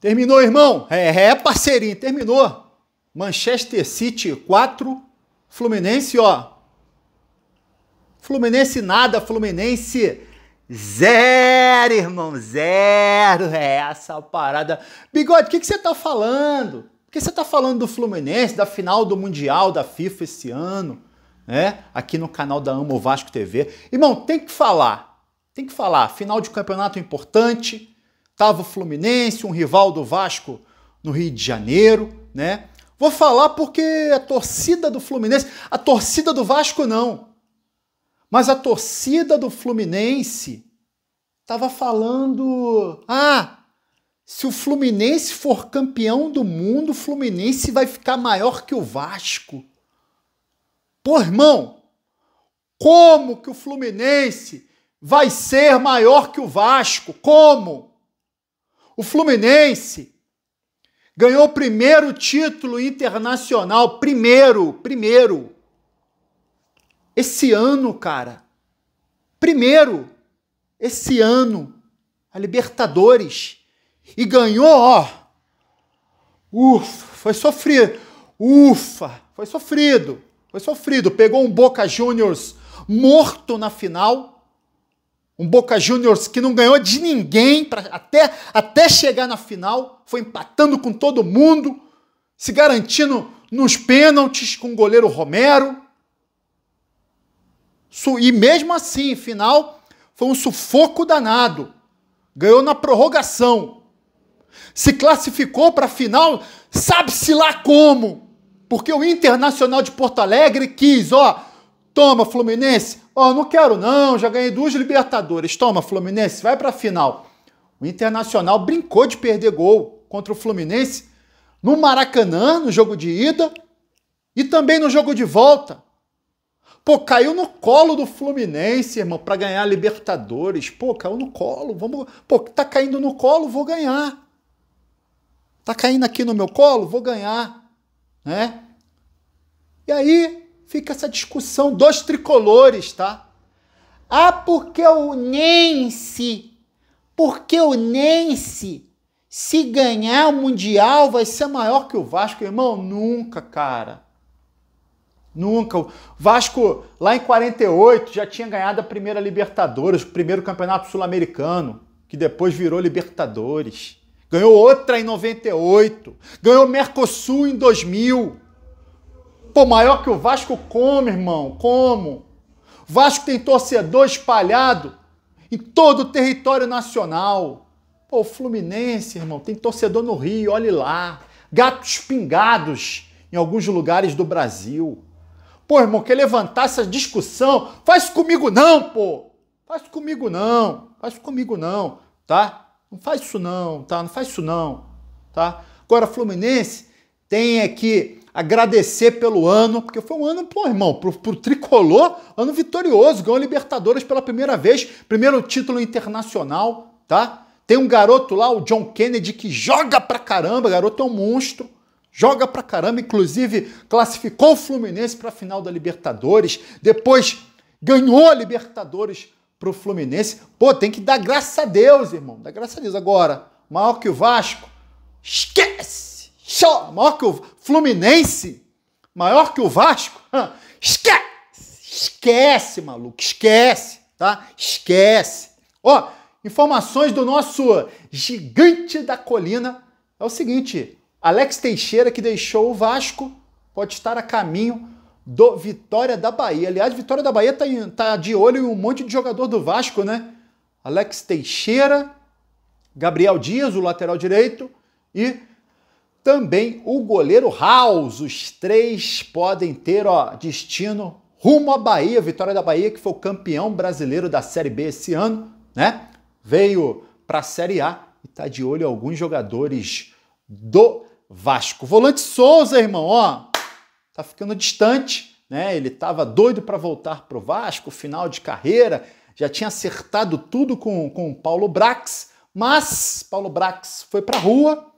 Terminou, irmão? É, é, é parceirinho, terminou. Manchester City 4, Fluminense, ó. Fluminense nada, Fluminense zero, irmão, zero. É essa parada. Bigode, o que, que você tá falando? Por que você tá falando do Fluminense, da final do Mundial da FIFA esse ano? Né? Aqui no canal da Amo Vasco TV. Irmão, tem que falar. Tem que falar. Final de campeonato importante Estava o Fluminense, um rival do Vasco no Rio de Janeiro, né? Vou falar porque a torcida do Fluminense, a torcida do Vasco não, mas a torcida do Fluminense estava falando: ah, se o Fluminense for campeão do mundo, o Fluminense vai ficar maior que o Vasco. Pô, irmão, como que o Fluminense vai ser maior que o Vasco? Como? O Fluminense ganhou o primeiro título internacional, primeiro, primeiro. Esse ano, cara. Primeiro esse ano a Libertadores e ganhou, ó. Ufa, foi sofrido. Ufa, foi sofrido. Foi sofrido. Pegou um Boca Juniors morto na final um Boca Juniors que não ganhou de ninguém pra, até, até chegar na final, foi empatando com todo mundo, se garantindo nos pênaltis com o goleiro Romero. E mesmo assim, final, foi um sufoco danado. Ganhou na prorrogação. Se classificou para a final, sabe-se lá como. Porque o Internacional de Porto Alegre quis, ó, Toma, Fluminense. Ó, oh, não quero não, já ganhei duas Libertadores. Toma, Fluminense, vai para final. O Internacional brincou de perder gol contra o Fluminense no Maracanã, no jogo de ida, e também no jogo de volta. Pô, caiu no colo do Fluminense, irmão, para ganhar a Libertadores. Pô, caiu no colo. Vamos, pô, tá caindo no colo, vou ganhar. Tá caindo aqui no meu colo, vou ganhar, né? E aí, fica essa discussão dos tricolores, tá? Ah, porque o Nense, porque o Nense, se ganhar o Mundial, vai ser maior que o Vasco. Irmão, nunca, cara. Nunca. O Vasco, lá em 48, já tinha ganhado a primeira Libertadores, o primeiro campeonato sul-americano, que depois virou Libertadores. Ganhou outra em 98. Ganhou Mercosul em 2000. Pô, maior que o Vasco como, irmão? Como? Vasco tem torcedor espalhado em todo o território nacional. Pô, Fluminense, irmão, tem torcedor no Rio, olhe lá. Gatos pingados em alguns lugares do Brasil. Pô, irmão, quer levantar essa discussão? Faz comigo não, pô! Faz comigo não, faz comigo não, tá? Não faz isso não, tá? Não faz isso não, tá? Agora, Fluminense tem aqui agradecer pelo ano, porque foi um ano, pô, irmão, pro, pro tricolor, ano vitorioso, ganhou Libertadores pela primeira vez, primeiro título internacional, tá? Tem um garoto lá, o John Kennedy, que joga pra caramba, garoto é um monstro, joga pra caramba, inclusive classificou o Fluminense pra final da Libertadores, depois ganhou a Libertadores pro Fluminense. Pô, tem que dar graça a Deus, irmão, dá graça a Deus. Agora, maior que o Vasco, esquece! Maior que o Fluminense? Maior que o Vasco? Esquece! Esquece, maluco, esquece, tá? Esquece. Ó, informações do nosso gigante da colina é o seguinte: Alex Teixeira, que deixou o Vasco, pode estar a caminho do Vitória da Bahia. Aliás, Vitória da Bahia tá, tá de olho em um monte de jogador do Vasco, né? Alex Teixeira, Gabriel Dias, o lateral direito, e também o goleiro House. Os três podem ter ó, destino rumo à Bahia, Vitória da Bahia, que foi o campeão brasileiro da Série B esse ano, né? Veio para a Série A e tá de olho alguns jogadores do Vasco. Volante Souza, irmão, ó, tá ficando distante, né? Ele tava doido para voltar pro Vasco, final de carreira, já tinha acertado tudo com, com o Paulo Brax, mas Paulo Brax foi para rua,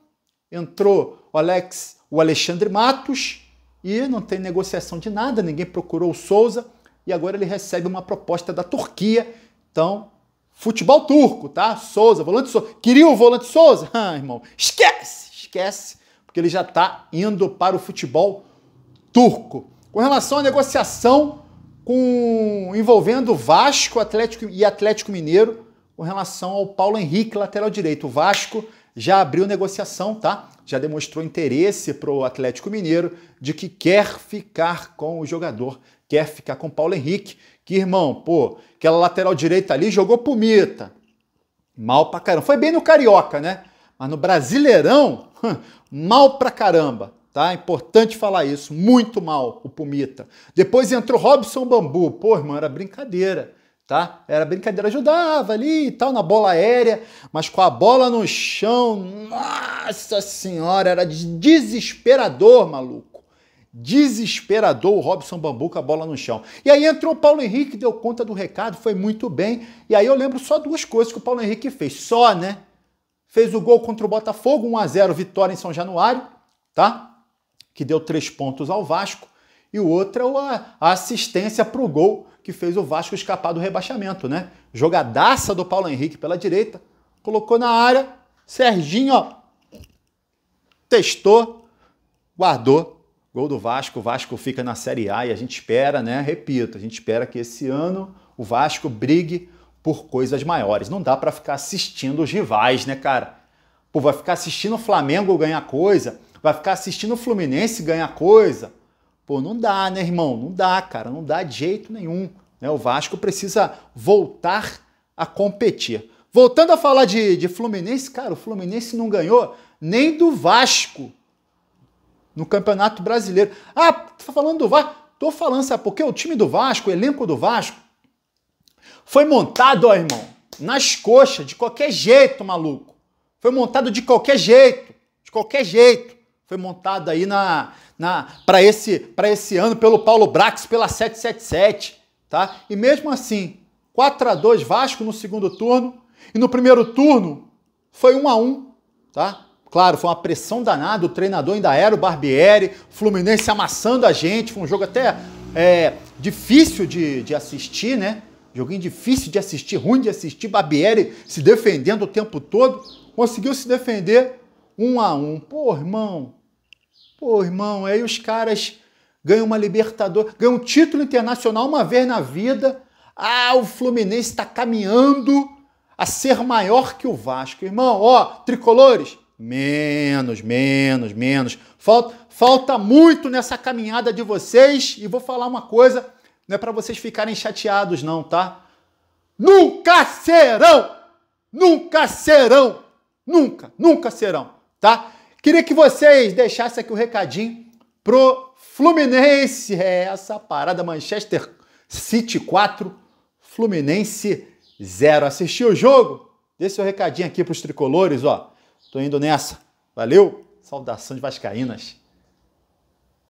entrou o Alex, o Alexandre Matos e não tem negociação de nada, ninguém procurou o Souza e agora ele recebe uma proposta da Turquia. Então, futebol turco, tá? Souza, volante Souza. Queria o volante Souza? Ah, irmão, esquece, esquece, porque ele já está indo para o futebol turco. Com relação à negociação com envolvendo Vasco, Atlético e Atlético Mineiro, com relação ao Paulo Henrique, lateral direito. O Vasco já abriu negociação, tá? Já demonstrou interesse para o Atlético Mineiro de que quer ficar com o jogador, quer ficar com o Paulo Henrique. Que irmão, pô, aquela lateral direita ali jogou pumita. Mal pra caramba. Foi bem no Carioca, né? Mas no Brasileirão, hum, mal pra caramba. Tá? Importante falar isso. Muito mal o Pumita. Depois entrou Robson Bambu. Pô, irmão, era brincadeira tá? Era brincadeira, ajudava ali e tal, na bola aérea, mas com a bola no chão, nossa senhora, era desesperador, maluco. Desesperador o Robson Bambu com a bola no chão. E aí entrou o Paulo Henrique, deu conta do recado, foi muito bem. E aí eu lembro só duas coisas que o Paulo Henrique fez. Só, né? Fez o gol contra o Botafogo, 1 a 0 vitória em São Januário, tá? Que deu três pontos ao Vasco. E o outro é a assistência para o gol que fez o Vasco escapar do rebaixamento, né? Jogadaça do Paulo Henrique pela direita, colocou na área, Serginho, ó, testou, guardou. Gol do Vasco, o Vasco fica na Série A e a gente espera, né? Repito, a gente espera que esse ano o Vasco brigue por coisas maiores. Não dá para ficar assistindo os rivais, né, cara? Pô, vai ficar assistindo o Flamengo ganhar coisa, vai ficar assistindo o Fluminense ganhar coisa. Pô, não dá, né, irmão? Não dá, cara, não dá de jeito nenhum. Né? O Vasco precisa voltar a competir. Voltando a falar de, de Fluminense, cara, o Fluminense não ganhou nem do Vasco no Campeonato Brasileiro. Ah, tá falando do Vasco? Tô falando, sabe por quê? O time do Vasco, o elenco do Vasco, foi montado, ó, irmão, nas coxas, de qualquer jeito, maluco. Foi montado de qualquer jeito, de qualquer jeito. Foi montado aí na, na para esse, esse ano pelo Paulo Brax, pela 777, tá? E mesmo assim, 4 a 2 Vasco no segundo turno e no primeiro turno foi 1 a 1, tá? Claro, foi uma pressão danada, o treinador ainda era o Barbieri, Fluminense amassando a gente, foi um jogo até é, difícil de, de assistir, né? Joguinho difícil de assistir, ruim de assistir, Barbieri se defendendo o tempo todo, conseguiu se defender 1 a 1. Pô, irmão, Pô, irmão, aí os caras ganham uma Libertadores, ganham um título internacional uma vez na vida. Ah, o Fluminense está caminhando a ser maior que o Vasco. Irmão, ó, tricolores, menos, menos, menos. Falta, falta muito nessa caminhada de vocês. E vou falar uma coisa, não é para vocês ficarem chateados, não, tá? Nunca serão! Nunca serão! Nunca, nunca serão, tá? Queria que vocês deixassem aqui o um recadinho pro Fluminense. É essa parada Manchester City 4, Fluminense 0. Assistiu o jogo? Dê seu recadinho aqui pros tricolores, ó. Tô indo nessa. Valeu. Saudação de vascaínas.